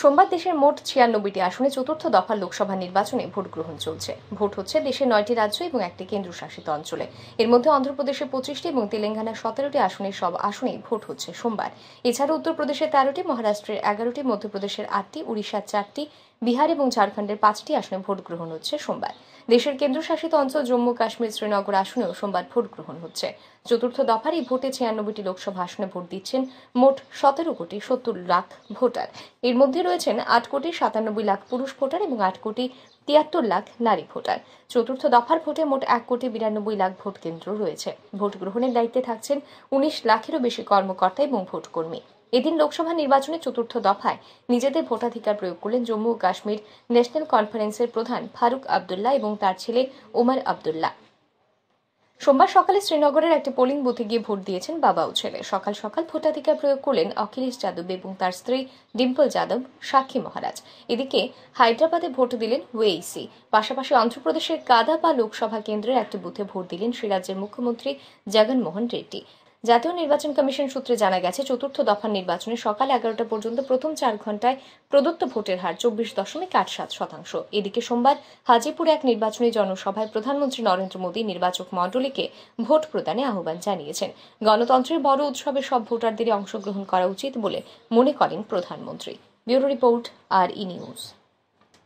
সোমবার দেশের মোট ছিয়ানব্বইটি আসনে চতুর্থ দফার লোকসভা নির্বাচনে ভোট গ্রহণ চলছে ভোট হচ্ছে দেশের নয়টি রাজ্য এবং একটি কেন্দ্রশাসিত অঞ্চলে এর মধ্যে অন্ধ্রপ্রদেশের পঁচিশটি এবং তেলেঙ্গানার সতেরোটি আসনের সব আসনেই ভোট হচ্ছে সোমবার এছাড়া উত্তরপ্রদেশে তেরোটি মহারাষ্ট্রের এগারোটি মধ্যপ্রদেশের আটটি উড়িষ্যার চারটি বিহার এবং ঝাড়খণ্ডের পাঁচটি আসনে ভোট গ্রহণ হচ্ছে সোমবার দেশের কেন্দ্রশাসিত অঞ্চল জম্মু কাশ্মীর শ্রীনগর আসনেও সোমবার ভোট গ্রহণ হচ্ছে চতুর্থ দফার এই ভোটে ছিয়ানব্বইটি লোকসভা আসনে ভোট দিচ্ছেন মোট সতেরো কোটি সত্তর লাখ ভোটার এর মধ্যে রয়েছেন আট কোটি সাতানব্বই লাখ পুরুষ ভোটার এবং আট কোটি তিয়াত্তর লাখ নারী ভোটার চতুর্থ দফার ভোটে মোট এক কোটি বিরানব্বই লাখ ভোট কেন্দ্র রয়েছে ভোট গ্রহণের দায়িত্বে থাকছেন উনিশ লাখেরও বেশি কর্মকর্তা এবং ভোটকর্মী এদিন লোকসভা নির্বাচনে চতুর্থ দফায় নিজেদের ভোটাধিকার প্রয়োগ করলেন জম্মু ও কাশ্মীর ন্যাশনাল কনফারেন্সের প্রধান ফারুক আবদুল্লাহ এবং তার ছেলে ওমর আবদুল্লাহ সোমবার সকালে শ্রীনগরের একটি পোলিং বুথে গিয়ে ভোট দিয়েছেন বাবা ও ছেলে সকাল সকাল ভোটাধিকার প্রয়োগ করলেন অখিলেশ যাদব এবং তার স্ত্রী ডিম্পল যাদব সাক্ষী মহারাজ এদিকে হায়দ্রাবাদে ভোট দিলেন ওয়েইসি পাশাপাশি অন্ধ্রপ্রদেশের কাদাপা লোকসভা কেন্দ্রের একটি বুথে ভোট দিলেন সে মুখ্যমন্ত্রী জগনমোহন রেড্ডি জাতীয় নির্বাচন কমিশন সূত্রে জানা গেছে চতুর্থ দফার নির্বাচনে সকাল এগারোটা পর্যন্ত প্রথম চার ঘন্টায় প্রদত্ত ভোটের হার চব্বিশ দশমিক আট সাত শতাংশ এদিকে সোমবার হাজিপুরে এক নির্বাচনী জনসভায় প্রধানমন্ত্রী নরেন্দ্র মোদী নির্বাচক মণ্ডলীকে ভোট প্রদানে আহ্বান জানিয়েছেন গণতন্ত্রের বড় উৎসবে সব ভোটারদেরই অংশগ্রহণ করা উচিত বলে মনে করেন প্রধানমন্ত্রী ব্যুরো রিপোর্ট আর ই নিউজ